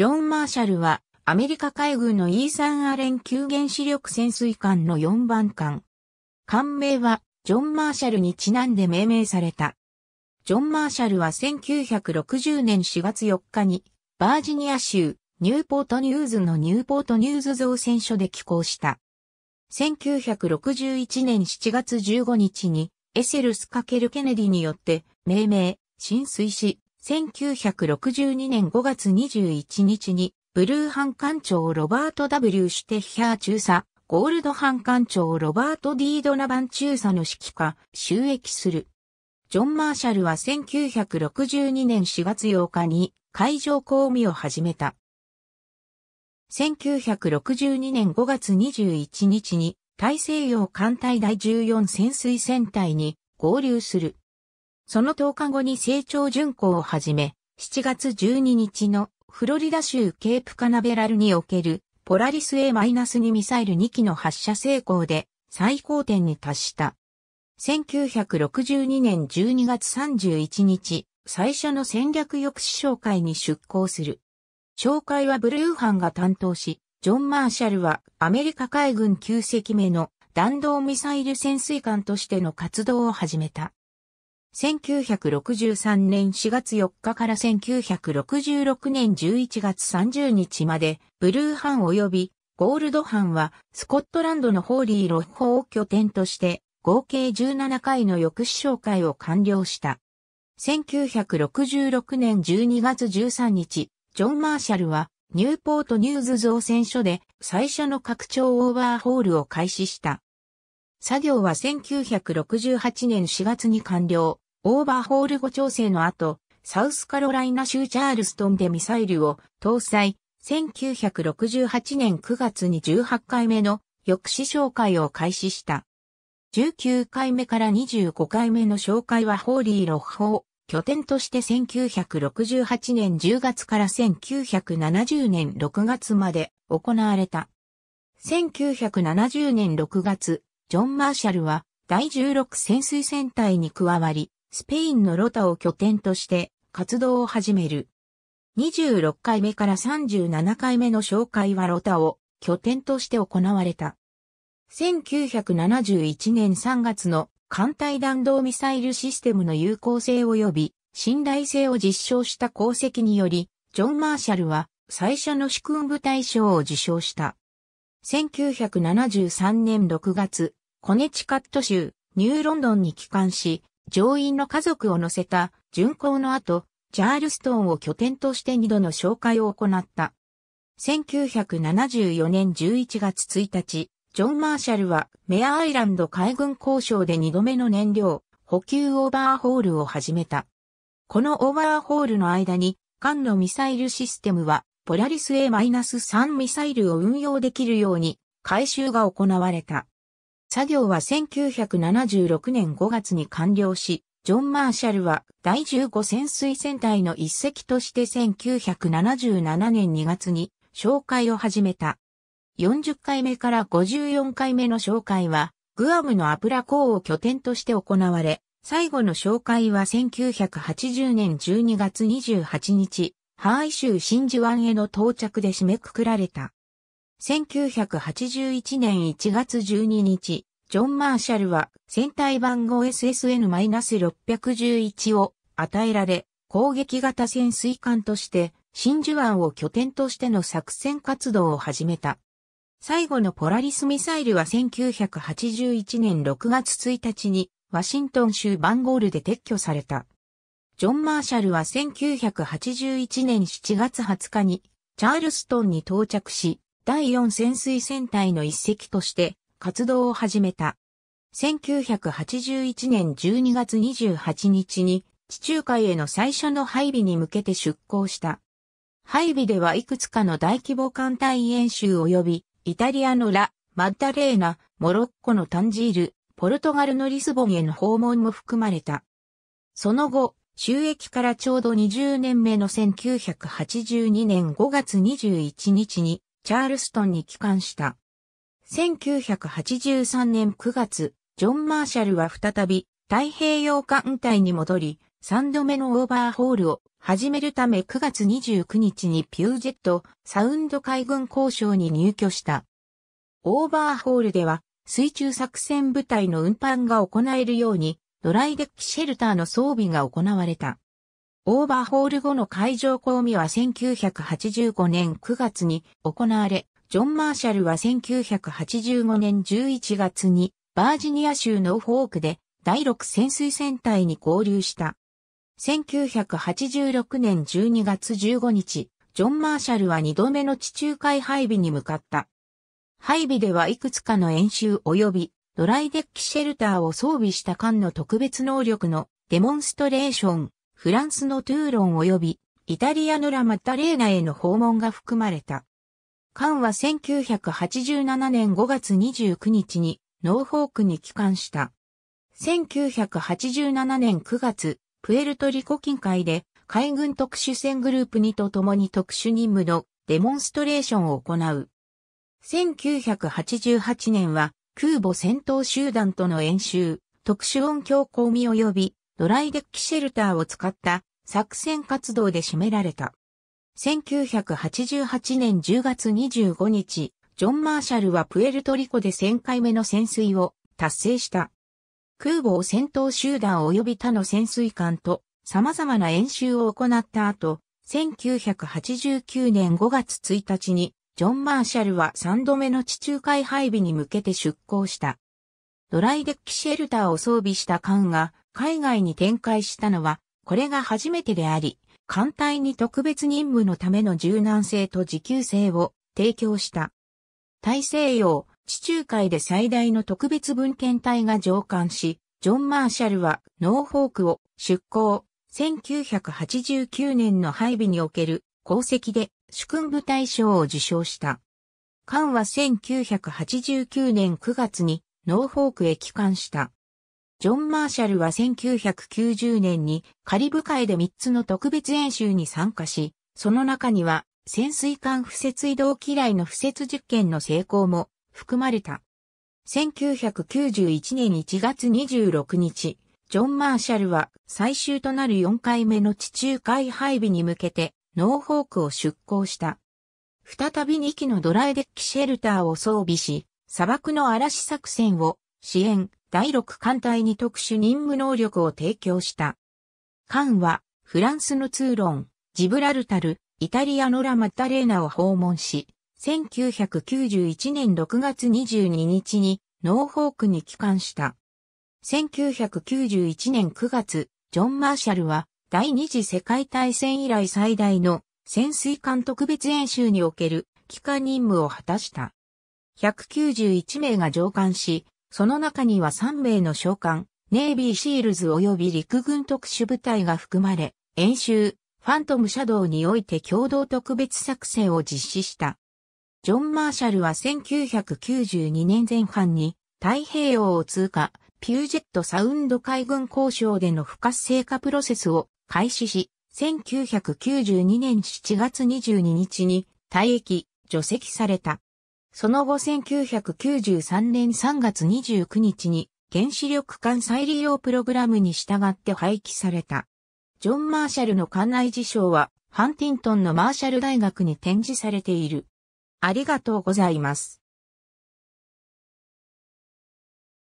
ジョン・マーシャルは、アメリカ海軍のイーサン・アレン級原子力潜水艦の4番艦。艦名は、ジョン・マーシャルにちなんで命名された。ジョン・マーシャルは1960年4月4日に、バージニア州、ニューポートニューズのニューポートニューズ造船所で寄港した。1961年7月15日に、エセルス・カケル・ケネディによって、命名、浸水し、1962年5月21日に、ブルー班艦長ロバート W. シュテッヒャー中佐、ゴールド班艦長ロバート D. ドナバン中佐の指揮下、収益する。ジョン・マーシャルは1962年4月8日に海上公務を始めた。1962年5月21日に大西洋艦隊第14潜水船隊に合流する。その10日後に成長巡航を始め、7月12日のフロリダ州ケープカナベラルにおけるポラリス A-2 ミサイル2機の発射成功で最高点に達した。1962年12月31日、最初の戦略抑止紹介に出向する。紹介はブルーハンが担当し、ジョン・マーシャルはアメリカ海軍9隻目の弾道ミサイル潜水艦としての活動を始めた。1963年4月4日から1966年11月30日まで、ブルーハン及びゴールドハンは、スコットランドのホーリーロッホを拠点として、合計17回の抑止紹介を完了した。1966年12月13日、ジョン・マーシャルは、ニューポートニューズ造船所で最初の拡張オーバーホールを開始した。作業は1968年4月に完了。オーバーホール後調整の後、サウスカロライナ州チャールストンでミサイルを搭載。1968年9月に18回目の抑止紹介を開始した。19回目から25回目の紹介はホーリーロッ拠点として1968年10月から1970年6月まで行われた。1970年6月、ジョン・マーシャルは第16潜水戦隊に加わり、スペインのロタを拠点として活動を始める。26回目から37回目の紹介はロタを拠点として行われた。1971年3月の艦隊弾道ミサイルシステムの有効性及び信頼性を実証した功績により、ジョン・マーシャルは最初の主君部隊賞を受賞した。1973年6月、コネチカット州、ニューロンドンに帰還し、乗員の家族を乗せた巡航の後、チャールストンを拠点として2度の紹介を行った。1974年11月1日、ジョン・マーシャルはメアアイランド海軍交渉で2度目の燃料、補給オーバーホールを始めた。このオーバーホールの間に、艦のミサイルシステムは、ポラリス A-3 ミサイルを運用できるように、改修が行われた。作業は1976年5月に完了し、ジョン・マーシャルは第15潜水船隊の一隻として1977年2月に紹介を始めた。40回目から54回目の紹介は、グアムのアプラ港を拠点として行われ、最後の紹介は1980年12月28日、ハワイ州真珠湾への到着で締めくくられた。1981年1月12日、ジョン・マーシャルは戦隊番号 SSN-611 を与えられ、攻撃型潜水艦として、真珠湾を拠点としての作戦活動を始めた。最後のポラリスミサイルは1981年6月1日にワシントン州バンゴールで撤去された。ジョン・マーシャルは1981年7月20日にチャールストンに到着し、第4潜水戦隊の一隻として活動を始めた。1981年12月28日に地中海への最初の配備に向けて出港した。配備ではいくつかの大規模艦隊演習及び、イタリアのラ、マッダレーナ、モロッコのタンジール、ポルトガルのリスボンへの訪問も含まれた。その後、収益からちょうど20年目の1982年5月21日に、チャールストンに帰還した。1983年9月、ジョン・マーシャルは再び太平洋艦隊に戻り、3度目のオーバーホールを始めるため9月29日にピュージェットサウンド海軍交渉に入居した。オーバーホールでは水中作戦部隊の運搬が行えるようにドライデッキシェルターの装備が行われた。オーバーホール後の会場公務は1985年9月に行われ、ジョン・マーシャルは1985年11月にバージニア州のフォークで第6潜水戦隊に合流した。1986年12月15日、ジョン・マーシャルは2度目の地中海配備に向かった。配備ではいくつかの演習及びドライデッキシェルターを装備した艦の特別能力のデモンストレーション、フランスのトゥーロン及び、イタリアのラ・マッタレーナへの訪問が含まれた。カンは1987年5月29日にノーフォークに帰還した。1987年9月、プエルトリコ近海で海軍特殊戦グループ2と共に特殊任務のデモンストレーションを行う。1988年は空母戦闘集団との演習、特殊音響公味及びドライデッキシェルターを使った作戦活動で占められた。1988年10月25日、ジョン・マーシャルはプエルトリコで1000回目の潜水を達成した。空母を戦闘集団及び他の潜水艦と様々な演習を行った後、1989年5月1日に、ジョン・マーシャルは3度目の地中海配備に向けて出港した。ドライデッキシェルターを装備した艦が海外に展開したのは、これが初めてであり、艦隊に特別任務のための柔軟性と持久性を提供した。大西洋、地中海で最大の特別文献隊が上艦し、ジョン・マーシャルはノーフォークを出港、1989年の配備における功績で主君部大賞を受賞した。艦は1989年9月にノーフォークへ帰還した。ジョン・マーシャルは1990年にカリブ海で3つの特別演習に参加し、その中には潜水艦不設移動機雷の不設実験の成功も含まれた。1991年1月26日、ジョン・マーシャルは最終となる4回目の地中海配備に向けてノーフォークを出港した。再び2機のドライデッキシェルターを装備し、砂漠の嵐作戦を支援、第6艦隊に特殊任務能力を提供した。艦は、フランスのツーロン、ジブラルタル、イタリアのラ・マタレーナを訪問し、1991年6月22日にノーフォークに帰還した。1991年9月、ジョン・マーシャルは第二次世界大戦以来最大の潜水艦特別演習における帰還任務を果たした。191名が上官し、その中には3名の将官、ネイビーシールズ及び陸軍特殊部隊が含まれ、演習、ファントムシャドウにおいて共同特別作戦を実施した。ジョン・マーシャルは1992年前半に太平洋を通過、ピュージェットサウンド海軍交渉での不活性化プロセスを開始し、1992年7月22日に退役、除籍された。その後1993年3月29日に原子力艦再利用プログラムに従って廃棄された。ジョン・マーシャルの艦内事象はハンティントンのマーシャル大学に展示されている。ありがとうございます。